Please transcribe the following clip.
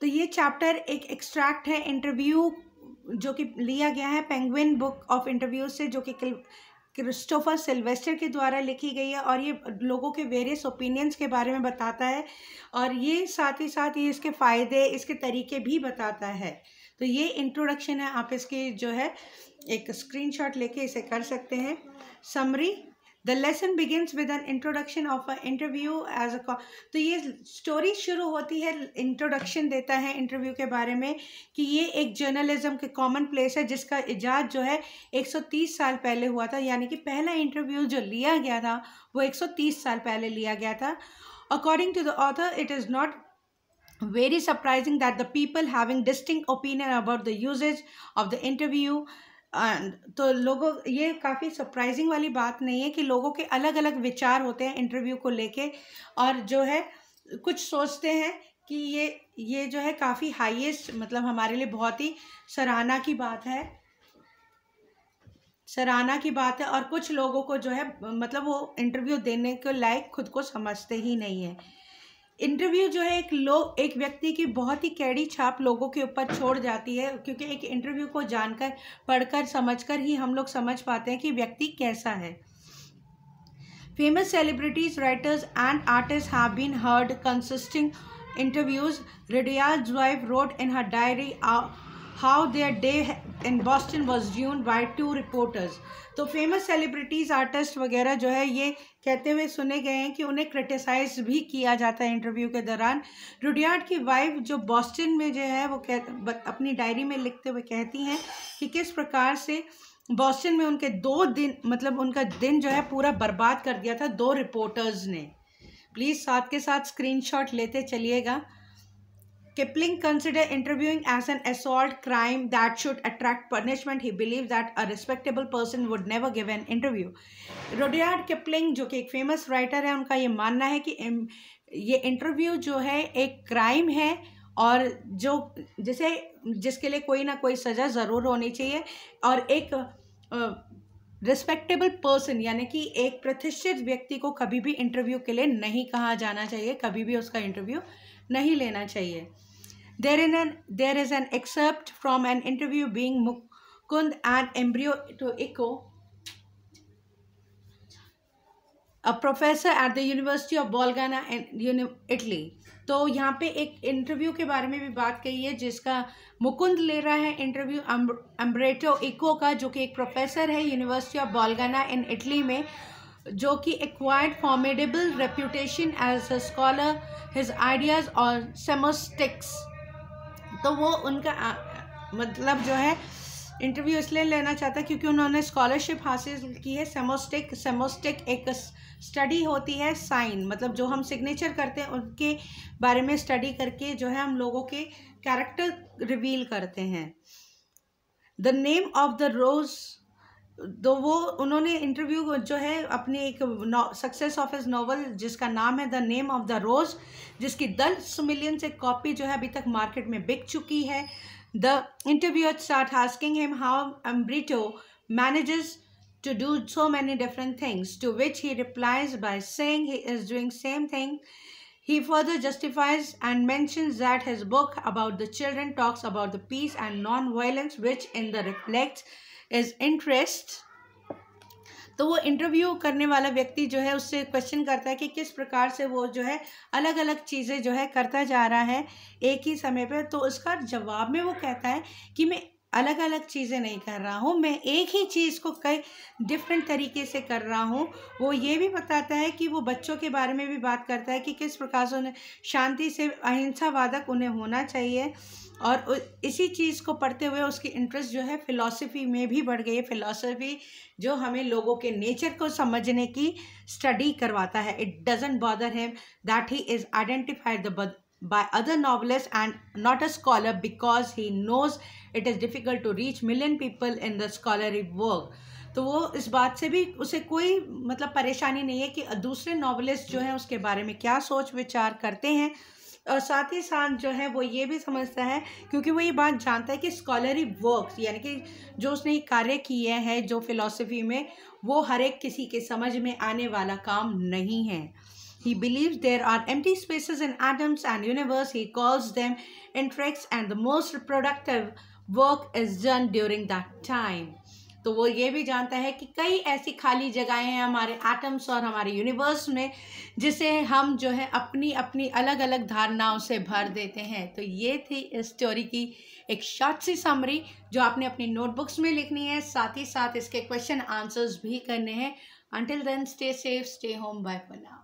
तो ये चैप्टर एक एक्सट्रैक्ट है इंटरव्यू जो कि लिया गया है पेंगुइन बुक ऑफ इंटरव्यू से जो कि क्रिस्टोफर सिल्वेस्टर के द्वारा लिखी गई है और ये लोगों के वेरियस ओपिनियंस के बारे में बताता है और ये साथ ही साथ ये इसके फ़ायदे इसके तरीके भी बताता है तो ये इंट्रोडक्शन है आप इसकी जो है एक स्क्रीनशॉट लेके इसे कर सकते हैं summary the lesson begins with an introduction of a interview as a तो ये स्टोरी शुरू होती है इंट्रोडक्शन देता है इंटरव्यू के बारे में कि ये एक जर्नलिज्म के कॉमन प्लेस है जिसका इजाद जो है 130 साल पहले हुआ था यानी कि पहला इंटरव्यू जो लिया गया था वो 130 साल पहले लिया गया था according to the author it is not very surprising that the people having distinct opinion about the usages of the interview तो लोगों ये काफ़ी सरप्राइजिंग वाली बात नहीं है कि लोगों के अलग अलग विचार होते हैं इंटरव्यू को लेके और जो है कुछ सोचते हैं कि ये ये जो है काफ़ी हाईएस्ट मतलब हमारे लिए बहुत ही सराहना की बात है सराहना की बात है और कुछ लोगों को जो है मतलब वो इंटरव्यू देने के लायक खुद को समझते ही नहीं है इंटरव्यू जो है एक लोग एक व्यक्ति की बहुत ही कैड़ी छाप लोगों के ऊपर छोड़ जाती है क्योंकि एक इंटरव्यू को जानकर पढ़कर समझकर ही हम लोग समझ पाते हैं कि व्यक्ति कैसा है famous celebrities writers and artist have been heard consisting interviews Ridia's wife wrote in her diary how their day in Boston was ruined by two reporters. तो फेमस सेलिब्रिटीज़ आर्टिस्ट वगैरह जो है ये कहते हुए सुने गए हैं कि उन्हें क्रिटिसाइज भी किया जाता है इंटरव्यू के दौरान रुडियार्ड की वाइफ जो बॉस्टन में जो है वो कह अपनी डायरी में लिखते हुए कहती हैं कि किस प्रकार से बॉस्टन में उनके दो दिन मतलब उनका दिन जो है पूरा बर्बाद कर दिया था दो रिपोर्टर्स ने प्लीज़ साथ के साथ स्क्रीनशॉट लेते चलिएगा Kipling considered interviewing as an assault crime that should attract punishment. He believed that a respectable person would never give an interview. Rudyard Kipling जो कि एक famous writer है उनका ये मानना है कि ये interview जो है एक crime है और जो जिसे जिसके लिए कोई ना कोई सज़ा ज़रूर होनी चाहिए और एक रिस्पेक्टेबल पर्सन यानी कि एक प्रतिष्ठित व्यक्ति को कभी भी इंटरव्यू के लिए नहीं कहा जाना चाहिए कभी भी उसका इंटरव्यू नहीं लेना चाहिए There, in an, there is an excerpt from an interview being Mukund and embryo to echo. A professor at the University of Bolgana in Italy. तो यहाँ पे एक इंटरव्यू के बारे में भी बात कही है जिसका मुकुंद ले रहा है इंटरव्यू अम्ब्रेटो इको का जो कि एक प्रोफेसर है university of Bologna in Italy में जो कि acquired formidable reputation as a scholar his ideas और सेमोस्टिक्स तो वो उनका आ, मतलब जो है इंटरव्यू इसलिए लेना चाहता क्योंकि उन्होंने स्कॉलरशिप हासिल की है सेमोस्टिक सेमोस्टिक एक स्टडी होती है साइन मतलब जो हम सिग्नेचर करते हैं उनके बारे में स्टडी करके जो है हम लोगों के कैरेक्टर रिवील करते हैं the name of the rose तो वो उन्होंने इंटरव्यू जो है अपनी एक सक्सेस ऑफ हिज नावल जिसका नाम है the name of the rose जिसकी दस मिलियन से कॉपी जो है अभी तक मार्केट में बिक चुकी है the interview start asking him how Umberto manages to do so many different things to which he replies by saying he is doing same thing he further justifies and mention that his book about the children talks about the peace and non violence which in the reflect is interest तो वो interview करने वाला व्यक्ति जो है उससे question करता है कि किस प्रकार से वो जो है अलग अलग चीज़ें जो है करता जा रहा है एक ही समय पर तो उसका जवाब में वो कहता है कि मैं अलग अलग चीज़ें नहीं कर रहा हूँ मैं एक ही चीज़ को कई डिफरेंट तरीके से कर रहा हूँ वो ये भी बताता है कि वो बच्चों के बारे में भी बात करता है कि किस प्रकार से उन्हें शांति से अहिंसा वादक उन्हें होना चाहिए और इसी चीज़ को पढ़ते हुए उसकी इंटरेस्ट जो है फ़िलॉसफी में भी बढ़ गई है फ़िलॉसफी जो हमें लोगों के नेचर को समझने की स्टडी करवाता है it doesn't bother him that he is identified the by other novelists and not a scholar because he knows it is difficult to reach million people in the scholarly work तो वो इस बात से भी उसे कोई मतलब परेशानी नहीं है कि दूसरे नॉवलिस्ट जो हैं उसके बारे में क्या सोच विचार करते हैं और साथ ही साथ जो है वो ये भी समझता है क्योंकि वो ये बात जानता है कि स्कॉलरी वर्क यानी कि जो उसने कार्य किए हैं जो फिलोसफी में वो हर एक किसी के समझ में आने वाला काम नहीं है he believe there are empty spaces in atoms and universe he calls them interstice and the most productive work is done during that time तो वो ये भी जानता है कि कई ऐसी खाली जगहें हैं हमारे एटम्स और हमारे यूनिवर्स में जिसे हम जो है अपनी अपनी अलग अलग धारणाओं से भर देते हैं तो ये थी इस स्टोरी की एक शॉर्ट सी समरी जो आपने अपनी नोटबुक्स में लिखनी है साथ ही साथ इसके क्वेश्चन आंसर्स भी करने हैं until then stay safe stay home bye for now